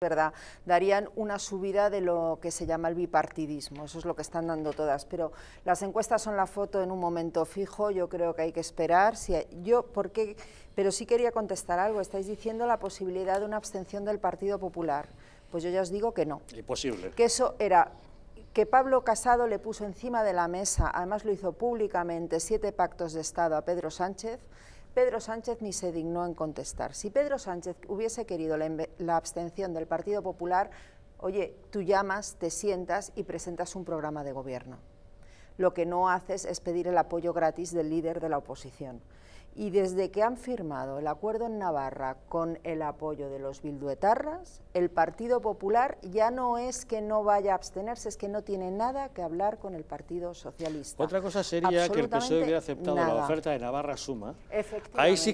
verdad, darían una subida de lo que se llama el bipartidismo, eso es lo que están dando todas, pero las encuestas son la foto en un momento fijo, yo creo que hay que esperar, yo, ¿por qué? pero sí quería contestar algo, estáis diciendo la posibilidad de una abstención del Partido Popular, pues yo ya os digo que no. Imposible. Que eso era que Pablo Casado le puso encima de la mesa, además lo hizo públicamente, siete pactos de Estado a Pedro Sánchez, Pedro Sánchez ni se dignó en contestar. Si Pedro Sánchez hubiese querido la, la abstención del Partido Popular, oye, tú llamas, te sientas y presentas un programa de gobierno lo que no haces es pedir el apoyo gratis del líder de la oposición. Y desde que han firmado el acuerdo en Navarra con el apoyo de los bilduetarras, el Partido Popular ya no es que no vaya a abstenerse, es que no tiene nada que hablar con el Partido Socialista. Otra cosa sería que el PSOE hubiera aceptado la oferta de Navarra Suma. Ahí sí